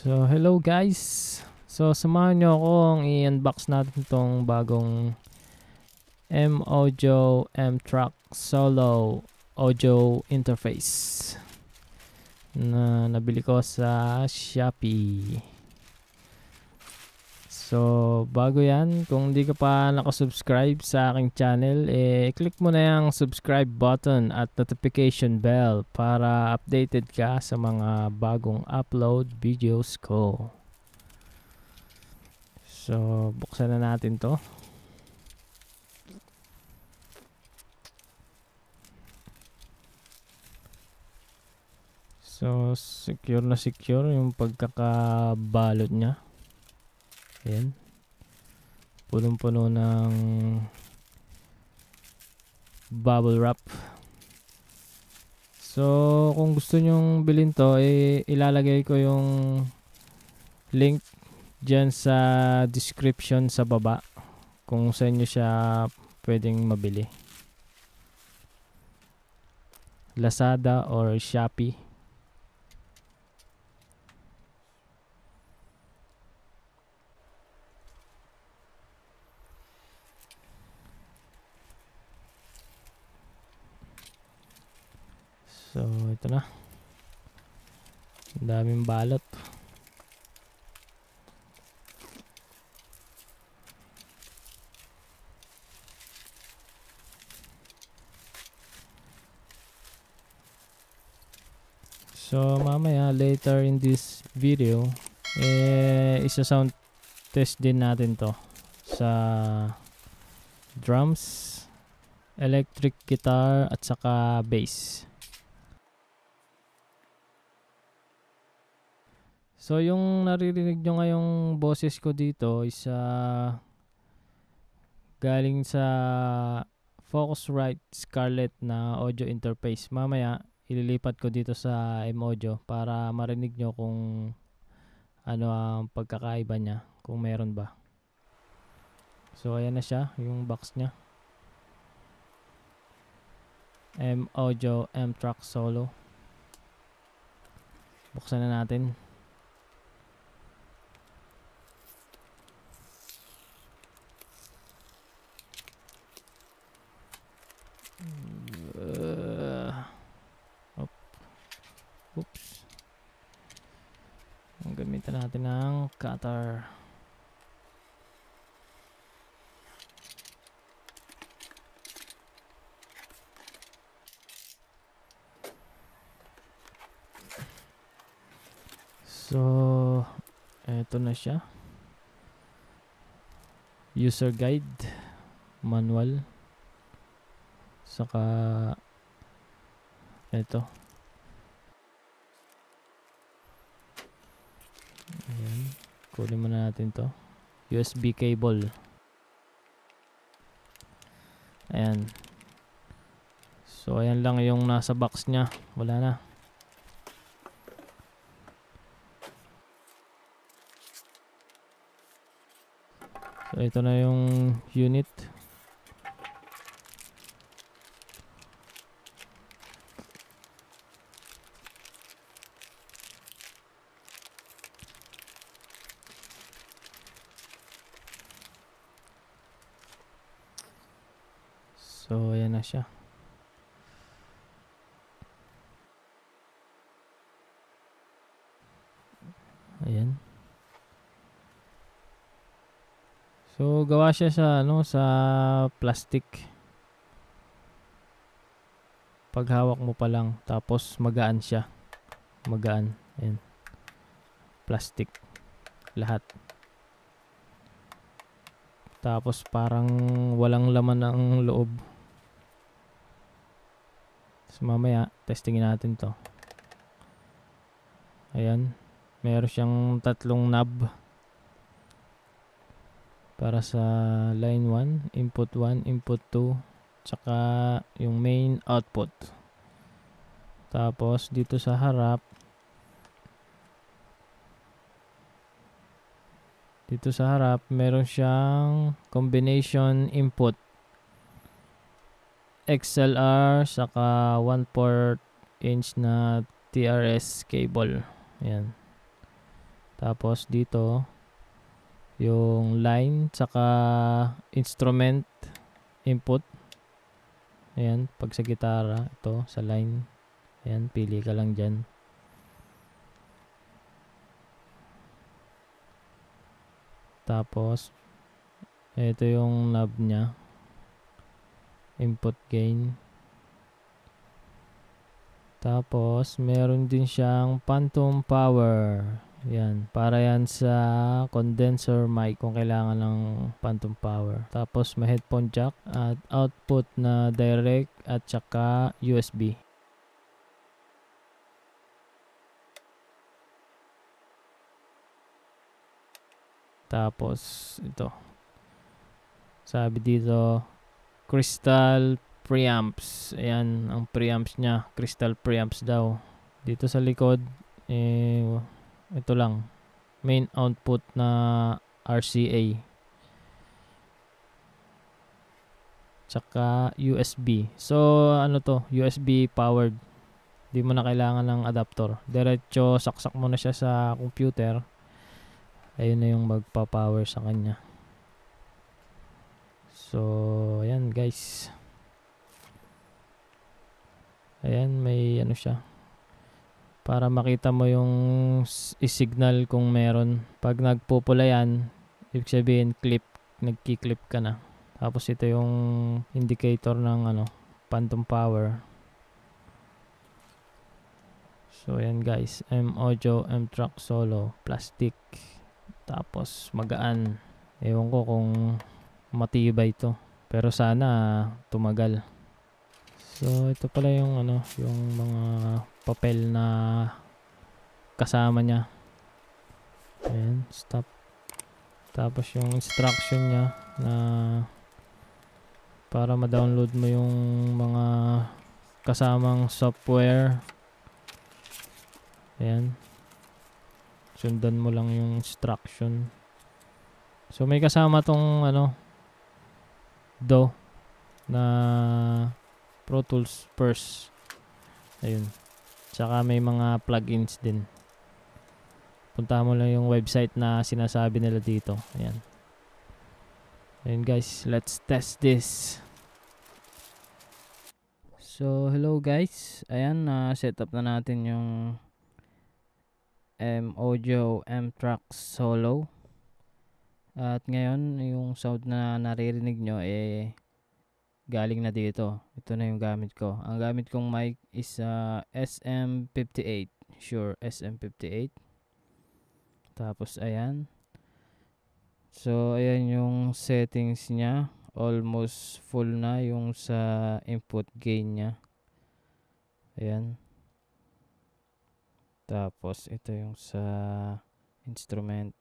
So, hello guys. So, samahan nyo akong i-unbox natin itong bagong M-Audio M-Track Solo Audio Interface na nabili ko sa Shopee. So, bago yan, kung hindi ka pa nakasubscribe sa aking channel, eh, click mo na yung subscribe button at notification bell para updated ka sa mga bagong upload videos ko. So, buksan na natin to. So, secure na secure yung pagkakabalot niya. Ayan. Punong-puno ng bubble wrap. So, kung gusto nyong bilhin to, eh, ilalagay ko yung link dyan sa description sa baba kung sa inyo siya pwedeng mabili. Lazada or Shopee. So, ito na. Ang daming balot. So, mamaya, later in this video, eh, isa sound test din natin to sa drums, electric guitar, at saka bass. So, yung naririnig nyo ngayong boses ko dito is ah, galing sa Focusrite Scarlett na audio interface. Mamaya, ililipat ko dito sa M-Audio para marinig nyo kung ano ang pagkakaiba niya, kung meron ba. So, ayan na siya, yung box niya. M-Audio M-Track Solo. Buksan na natin. Uh, op. Oops. Ang gamitan natin ng cutter. So, eto na siya. User guide manual Saka ito. Ayan. Kunin muna natin to. USB cable. Ayan. So, ayan lang yung nasa box niya. Wala na. So, ito na yung unit. So, ayan na siya. Ayan. So, gawa siya sa, ano, sa plastic. Paghawak mo pa lang. Tapos, magaan siya. Magaan. Ayan. Plastic. Lahat. Tapos, parang walang laman ang loob. So, mamaya, testingin natin to. Ayan. Meron siyang tatlong knob. Para sa line 1, input 1, input 2, tsaka yung main output. Tapos, dito sa harap, dito sa harap, meron siyang combination input. XLR saka 1/4 inch na TRS cable. Ayan. Tapos dito yung line saka instrument input. Ayan, pag sa gitara, ito sa line. Ayan, pili ka lang diyan. Tapos ito yung knob niya input gain. Tapos, meron din siyang phantom power. Yan, para yan sa condenser mic kung kailangan ng phantom power. Tapos, may headphone jack at output na direct at saka USB. Tapos, ito. Sabi dito, crystal preamps. Ayan, ang preamps niya. Crystal preamps daw. Dito sa likod, eh, ito lang. Main output na RCA. Tsaka USB. So, ano to? USB powered. Hindi mo na kailangan ng adapter. Diretso, saksak mo na siya sa computer. Ayun na yung magpa-power sa kanya. So, ayan guys. Ayan, may ano siya. Para makita mo yung signal kung meron. Pag nagpupula yan, ibig sabihin clip, nagki-clip ka na. Tapos ito yung indicator ng ano, phantom power. So, ayan guys. M-Ojo, M-Truck Solo, Plastic. Tapos, magaan. Ewan ko kung matibay to. Pero sana tumagal. So ito pala yung ano, yung mga papel na kasama niya. Ayan, stop. Tapos yung instruction niya na para ma-download mo yung mga kasamang software. Ayan. Sundan mo lang yung instruction. So may kasama tong ano, do na Pro Tools Purse. Ayun. Tsaka may mga plugins din. Punta mo lang yung website na sinasabi nila dito. Ayan. Ayun guys, let's test this. So, hello guys. Ayan, na uh, setup na natin yung M Audio M Trax Solo. At ngayon, yung sound na naririnig nyo, eh, galing na dito. Ito na yung gamit ko. Ang gamit kong mic is uh, ah, SM58. Sure, SM58. Tapos, ayan. So, ayan yung settings niya. Almost full na yung sa input gain niya. Ayan. Tapos, ito yung sa instrument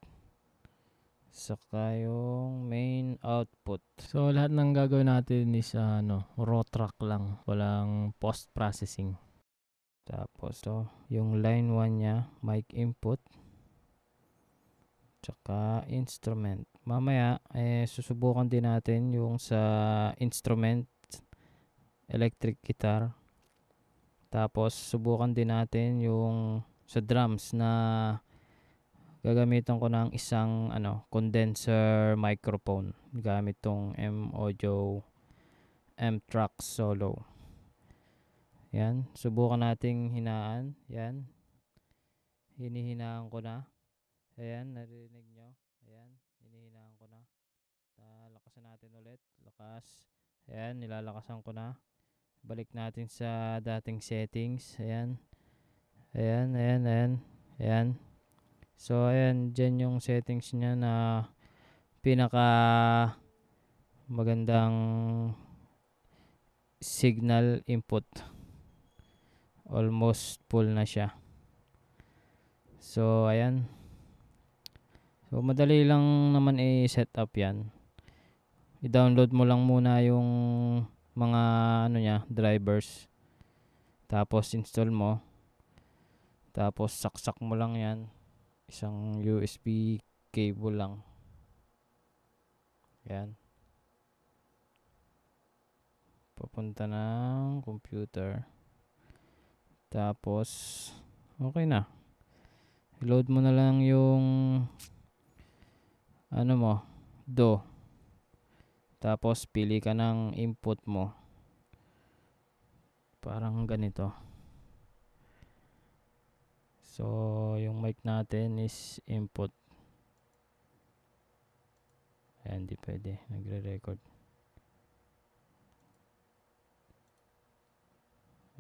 saka yung main output. So lahat ng gagawin natin is uh, ano, raw track lang, walang post processing. Tapos to, yung line 1 niya, mic input. Tsaka instrument. Mamaya eh susubukan din natin yung sa instrument electric guitar. Tapos subukan din natin yung sa drums na gagamitan ko ng isang ano condenser microphone gamit tong M Audio M Track Solo yan subukan nating hinaan yan hinihinaan ko na ayan narinig nyo ayan hinihinaan ko na uh, lakasan natin ulit lakas ayan nilalakasan ko na balik natin sa dating settings ayan ayan ayan ayan ayan So, ayan, dyan yung settings niya na pinaka magandang signal input. Almost full na siya. So, ayan. So, madali lang naman i-set up yan. I-download mo lang muna yung mga ano niya, drivers. Tapos, install mo. Tapos, saksak mo lang yan isang USB cable lang. Yan. Papunta ng computer. Tapos, okay na. Load mo na lang yung ano mo, do. Tapos, pili ka ng input mo. Parang ganito. So, yung mic natin is input. Ayan, di pwede. Nagre-record.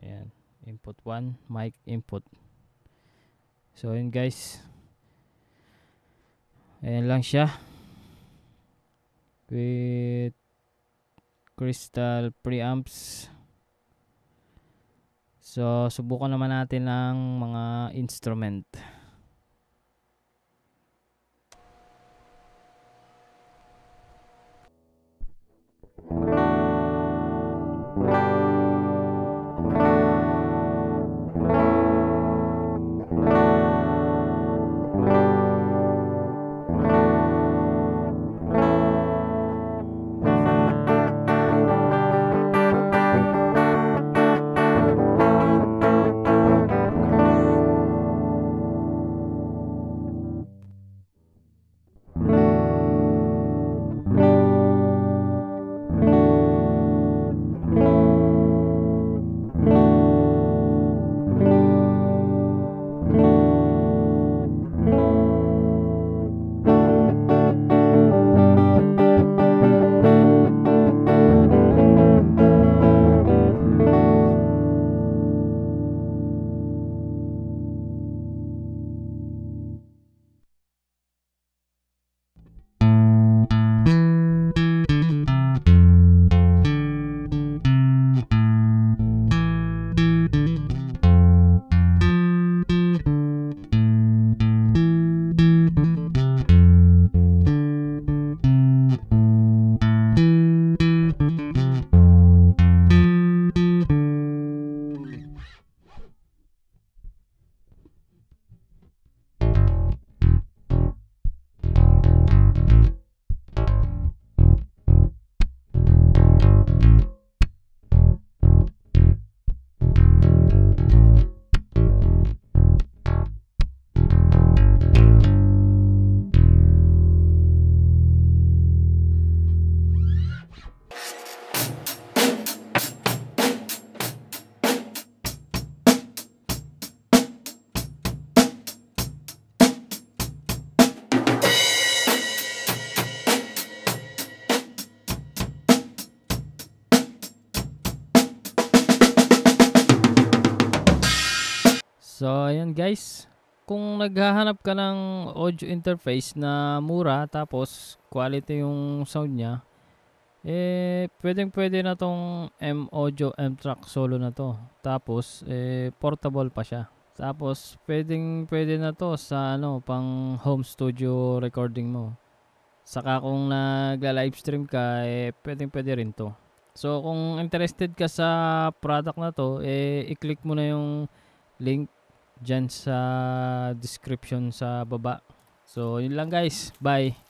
Ayan. Input 1, mic input. So, yun guys. Ayan lang siya. With crystal preamps. So, subukan naman natin ang mga instrument. So, ayan guys. Kung naghahanap ka ng audio interface na mura tapos quality yung sound niya, eh, pwedeng pwede na tong M-Audio M-Track Solo na to. Tapos, eh, portable pa siya. Tapos, pwedeng pwede na to sa ano, pang home studio recording mo. Saka kung nagla-live stream ka, eh, pwedeng pwede rin to. So, kung interested ka sa product na to, eh, i-click mo na yung link dyan sa description sa baba. So, yun lang guys. Bye!